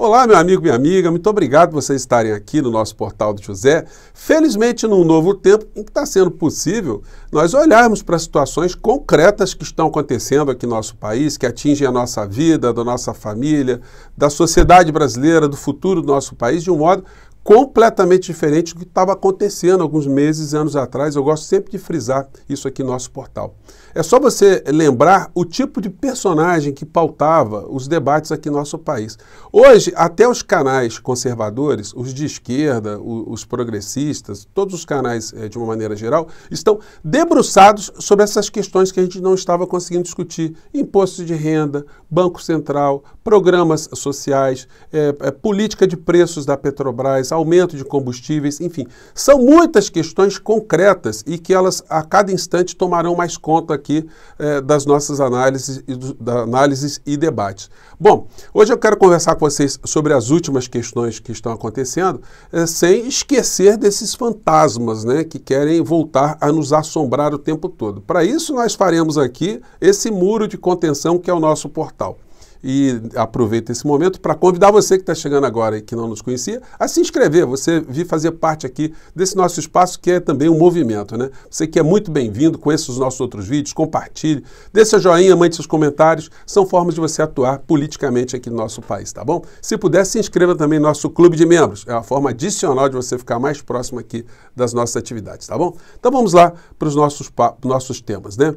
Olá, meu amigo, minha amiga, muito obrigado por vocês estarem aqui no nosso portal do José. Felizmente, num novo tempo em que está sendo possível nós olharmos para situações concretas que estão acontecendo aqui no nosso país, que atingem a nossa vida, da nossa família, da sociedade brasileira, do futuro do nosso país, de um modo completamente diferente do que estava acontecendo alguns meses, anos atrás. Eu gosto sempre de frisar isso aqui no nosso portal. É só você lembrar o tipo de personagem que pautava os debates aqui no nosso país. Hoje, até os canais conservadores, os de esquerda, os progressistas, todos os canais eh, de uma maneira geral, estão debruçados sobre essas questões que a gente não estava conseguindo discutir: imposto de renda, Banco Central, programas sociais, é, é, política de preços da Petrobras, aumento de combustíveis, enfim. São muitas questões concretas e que elas a cada instante tomarão mais conta aqui é, das nossas análises e, do, da análises e debates. Bom, hoje eu quero conversar com vocês sobre as últimas questões que estão acontecendo, é, sem esquecer desses fantasmas né, que querem voltar a nos assombrar o tempo todo. Para isso, nós faremos aqui esse muro de contenção que é o nosso portal e aproveito esse momento para convidar você que está chegando agora e que não nos conhecia a se inscrever, você vir fazer parte aqui desse nosso espaço que é também um movimento, né? Você que é muito bem-vindo, conheça os nossos outros vídeos, compartilhe, dê seu joinha, mande seus comentários, são formas de você atuar politicamente aqui no nosso país, tá bom? Se puder, se inscreva também no nosso clube de membros, é uma forma adicional de você ficar mais próximo aqui das nossas atividades, tá bom? Então vamos lá para os nossos, nossos temas, né?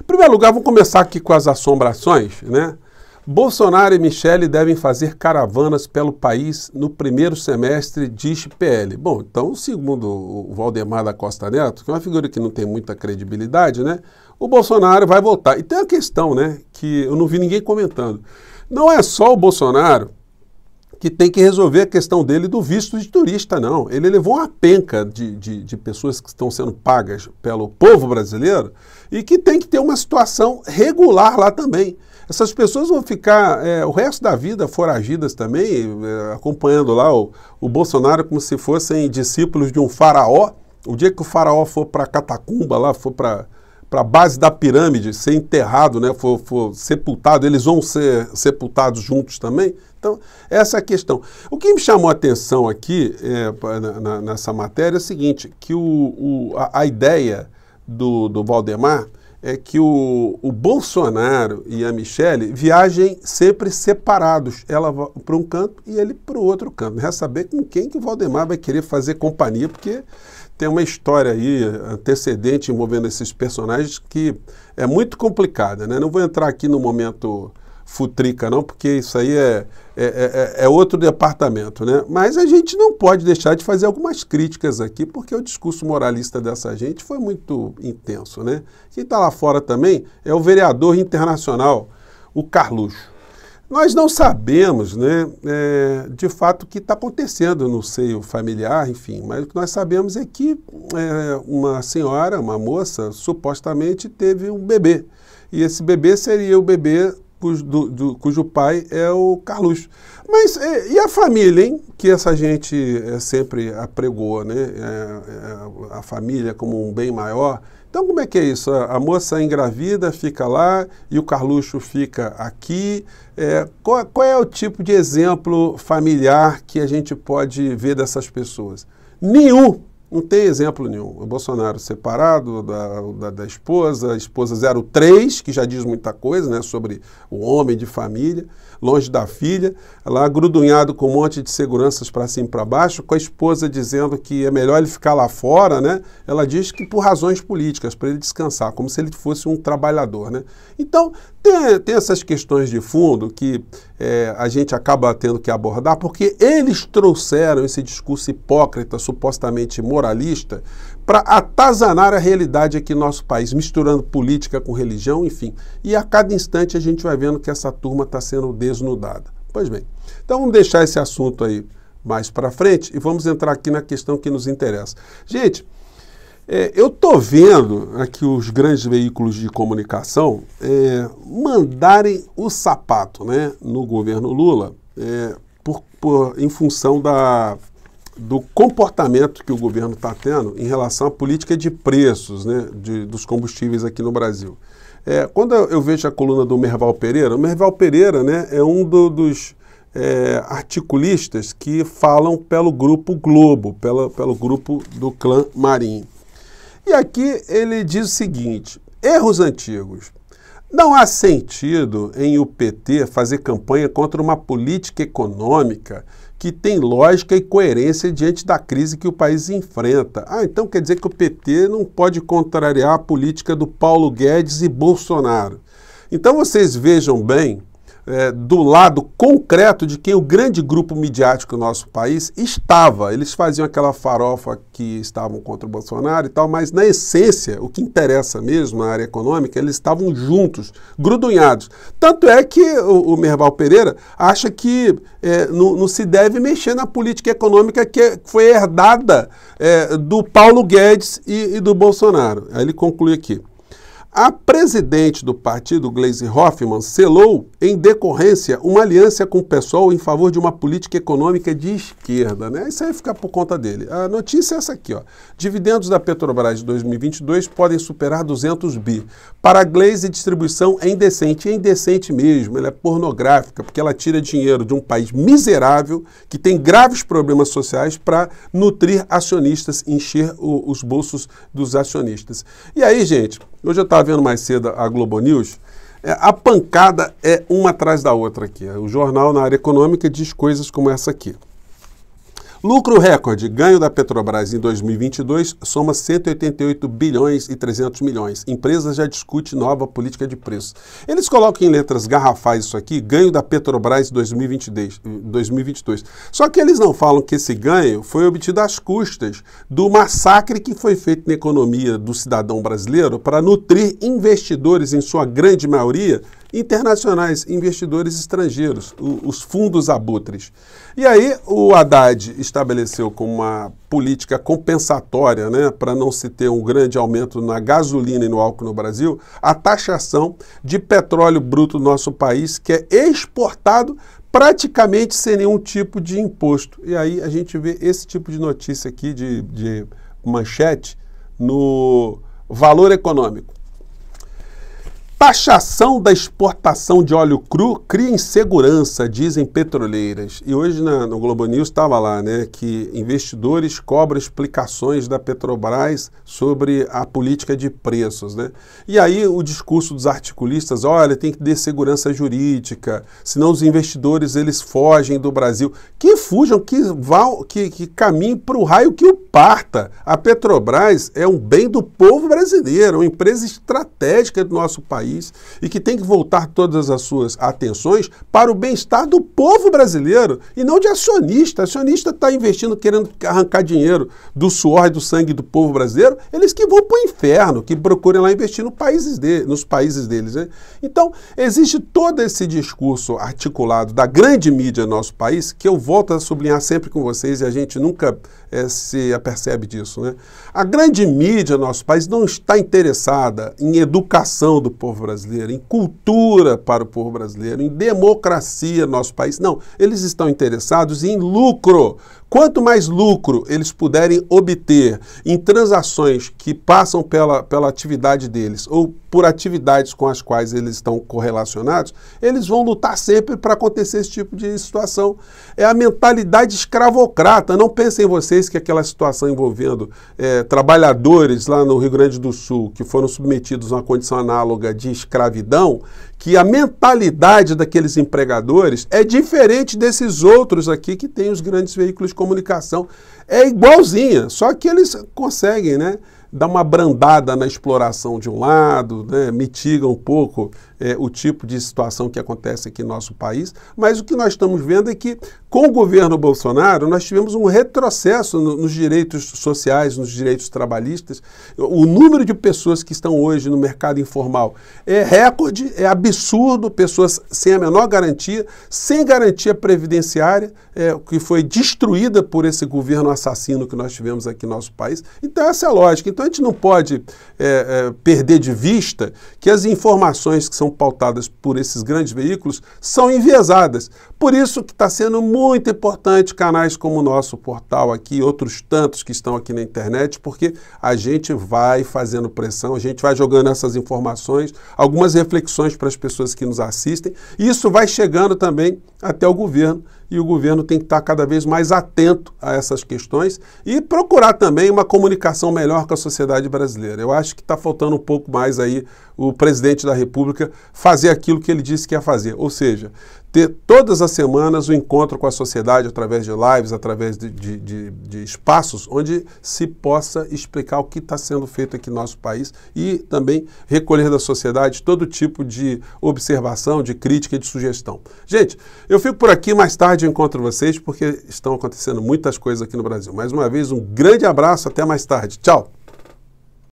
Em primeiro lugar, vamos começar aqui com as assombrações, né? Bolsonaro e Michele devem fazer caravanas pelo país no primeiro semestre, diz PL. Bom, então, segundo o Valdemar da Costa Neto, que é uma figura que não tem muita credibilidade, né? O Bolsonaro vai votar. E tem a questão, né? Que eu não vi ninguém comentando. Não é só o Bolsonaro que tem que resolver a questão dele do visto de turista, não. Ele levou uma penca de, de, de, pessoas que estão sendo pagas pelo povo brasileiro e que tem que ter uma situação regular lá também. Essas pessoas vão ficar é, o resto da vida foragidas também, é, acompanhando lá o, o Bolsonaro como se fossem discípulos de um faraó. O dia que o faraó for para catacumba, lá for para para a base da pirâmide, ser enterrado, né, for, for, sepultado, eles vão ser sepultados juntos também? Então, essa é a questão. O que me chamou a atenção aqui é, na, na, nessa matéria é o seguinte, que o, o a, a, ideia do, do Valdemar é que o, o Bolsonaro e a Michelle viajem sempre separados, ela para um canto e ele para o outro canto. Resta saber com quem que o Valdemar vai querer fazer companhia, porque tem uma história aí antecedente envolvendo esses personagens que é muito complicada, né? Não vou entrar aqui no momento futrica, não, porque isso aí é, é, é, é, outro departamento, né? Mas a gente não pode deixar de fazer algumas críticas aqui, porque o discurso moralista dessa gente foi muito intenso, né? Quem está lá fora também é o vereador internacional, o Carluxo. Nós não sabemos, né, é, de fato, o que está acontecendo no seio familiar, enfim, mas o que nós sabemos é que uma senhora, uma moça, supostamente teve um bebê. E esse bebê seria o bebê cujo, do, do, cujo pai é o Carlos. Mas e, é, e a família, hein? Que essa gente é, sempre apregou, né? É, é, a família como um bem maior. Então, como é que é isso? A moça engravida fica lá e o Carluxo fica aqui. É, qual, qual, é o tipo de exemplo familiar que a gente pode ver dessas pessoas? Nenhum! Não tem exemplo nenhum. O Bolsonaro separado da, da, da esposa, a esposa 03, que já diz muita coisa né, sobre o homem de família, longe da filha, lá grudunhado com um monte de seguranças para cima e para baixo, com a esposa dizendo que é melhor ele ficar lá fora, né? Ela diz que por razões políticas, para ele descansar, como se ele fosse um trabalhador, né? Então, tem, tem essas questões de fundo que é, a gente acaba tendo que abordar, porque eles trouxeram esse discurso hipócrita, supostamente moralista, para atazanar a realidade aqui no nosso país, misturando política com religião, enfim. E a cada instante a gente vai vendo que essa turma está sendo desnudada. Pois bem, então vamos deixar esse assunto aí mais para frente e vamos entrar aqui na questão que nos interessa. Gente, é, eu estou vendo aqui os grandes veículos de comunicação é, mandarem o sapato né, no governo Lula é, por, por, em função da, do comportamento que o governo está tendo em relação à política de preços né, de, dos combustíveis aqui no Brasil. É, quando eu vejo a coluna do Merval Pereira, o Merval Pereira né, é um do, dos é, articulistas que falam pelo grupo Globo, pela, pelo grupo do clã Marinho. E aqui ele diz o seguinte: erros antigos. Não há sentido em o PT fazer campanha contra uma política econômica que tem lógica e coerência diante da crise que o país enfrenta. Ah, então quer dizer que o PT não pode contrariar a política do Paulo Guedes e Bolsonaro. Então vocês vejam bem é, do lado concreto de quem o grande grupo midiático do nosso país estava. Eles faziam aquela farofa que estavam contra o Bolsonaro e tal, mas na essência, o que interessa mesmo na área econômica, eles estavam juntos, grudunhados. Tanto é que o, o Merval Pereira acha que é, não, não, se deve mexer na política econômica que é, foi herdada é, do Paulo Guedes e, e do Bolsonaro. Aí ele conclui aqui. A presidente do partido, Gleisi Hoffmann, selou em decorrência uma aliança com o PSOL em favor de uma política econômica de esquerda. Né? Isso aí fica por conta dele. A notícia é essa aqui. Ó. Dividendos da Petrobras de 2022 podem superar 200 bi. Para Gleisi, distribuição é indecente. é indecente mesmo. Ela é pornográfica, porque ela tira dinheiro de um país miserável, que tem graves problemas sociais, para nutrir acionistas, encher o, os bolsos dos acionistas. E aí, gente, hoje eu estava estava vendo mais cedo a Globo News, é, a pancada é uma atrás da outra aqui. O jornal na área econômica diz coisas como essa aqui. Lucro recorde ganho da Petrobras em 2022 soma 188 bilhões e 300 milhões. Empresa já discute nova política de preço. Eles colocam em letras garrafais isso aqui, ganho da Petrobras em 2022. Só que eles não falam que esse ganho foi obtido às custas do massacre que foi feito na economia do cidadão brasileiro para nutrir investidores, em sua grande maioria, internacionais, investidores estrangeiros, os fundos abutres. E aí o Haddad estabeleceu como uma política compensatória, né, para não se ter um grande aumento na gasolina e no álcool no Brasil, a taxação de petróleo bruto do nosso país, que é exportado praticamente sem nenhum tipo de imposto. E aí a gente vê esse tipo de notícia aqui, de, de manchete, no valor econômico. Taxação da exportação de óleo cru cria insegurança, dizem petroleiras. E hoje na, no Globo News estava lá, né, que investidores cobram explicações da Petrobras sobre a política de preços, né? E aí o discurso dos articulistas, olha, tem que ter segurança jurídica, senão os investidores eles fogem do Brasil. Que fujam, que vão, que, que caminhem para o raio que o parta. A Petrobras é um bem do povo brasileiro, uma empresa estratégica do nosso país país e que tem que voltar todas as suas atenções para o bem-estar do povo brasileiro e não de acionista. Acionista está investindo, querendo arrancar dinheiro do suor e do sangue do povo brasileiro, eles que vão para o inferno, que procurem lá investir no países de, nos países deles. Né? Então, existe todo esse discurso articulado da grande mídia no nosso país, que eu volto a sublinhar sempre com vocês e a gente nunca é, se apercebe disso. Né? A grande mídia no nosso país não está interessada em educação do povo povo brasileiro, em cultura para o povo brasileiro, em democracia nosso país. Não, eles estão interessados em lucro. Quanto mais lucro eles puderem obter em transações que passam pela, pela atividade deles ou por atividades com as quais eles estão correlacionados, eles vão lutar sempre para acontecer esse tipo de situação. É a mentalidade escravocrata. Não pensem vocês que aquela situação envolvendo é, trabalhadores lá no Rio Grande do Sul que foram submetidos a uma condição análoga de de escravidão que a mentalidade daqueles empregadores é diferente desses outros aqui que têm os grandes veículos de comunicação. É igualzinha, só que eles conseguem, né? Dar uma brandada na exploração de um lado, né, mitigam um pouco é, o tipo de situação que acontece aqui no nosso país, mas o que nós estamos vendo é que, com o governo Bolsonaro, nós tivemos um retrocesso no, nos direitos sociais, nos direitos trabalhistas. O número de pessoas que estão hoje no mercado informal é recorde, é absurdo, pessoas sem a menor garantia, sem garantia previdenciária, é, que foi destruída por esse governo assassino que nós tivemos aqui no nosso país. Então, essa é a lógica. Então, a gente não pode é, é, perder de vista que as informações que são pautadas por esses grandes veículos são enviesadas. Por isso que está sendo muito importante canais como o nosso portal aqui, outros tantos que estão aqui na internet, porque a gente vai fazendo pressão, a gente vai jogando essas informações, algumas reflexões para as pessoas que nos assistem. E isso vai chegando também até o governo e o governo tem que estar cada vez mais atento a essas questões e procurar também uma comunicação melhor com a sociedade brasileira. Eu acho que está faltando um pouco mais aí o presidente da República fazer aquilo que ele disse que ia fazer, ou seja, ter todas as semanas o um encontro com a sociedade através de lives, através de, de, de, de espaços onde se possa explicar o que está sendo feito aqui no nosso país e também recolher da sociedade todo tipo de observação, de crítica e de sugestão. Gente, eu fico por aqui, mais tarde eu encontro vocês porque estão acontecendo muitas coisas aqui no Brasil. Mais uma vez, um grande abraço, até mais tarde. Tchau!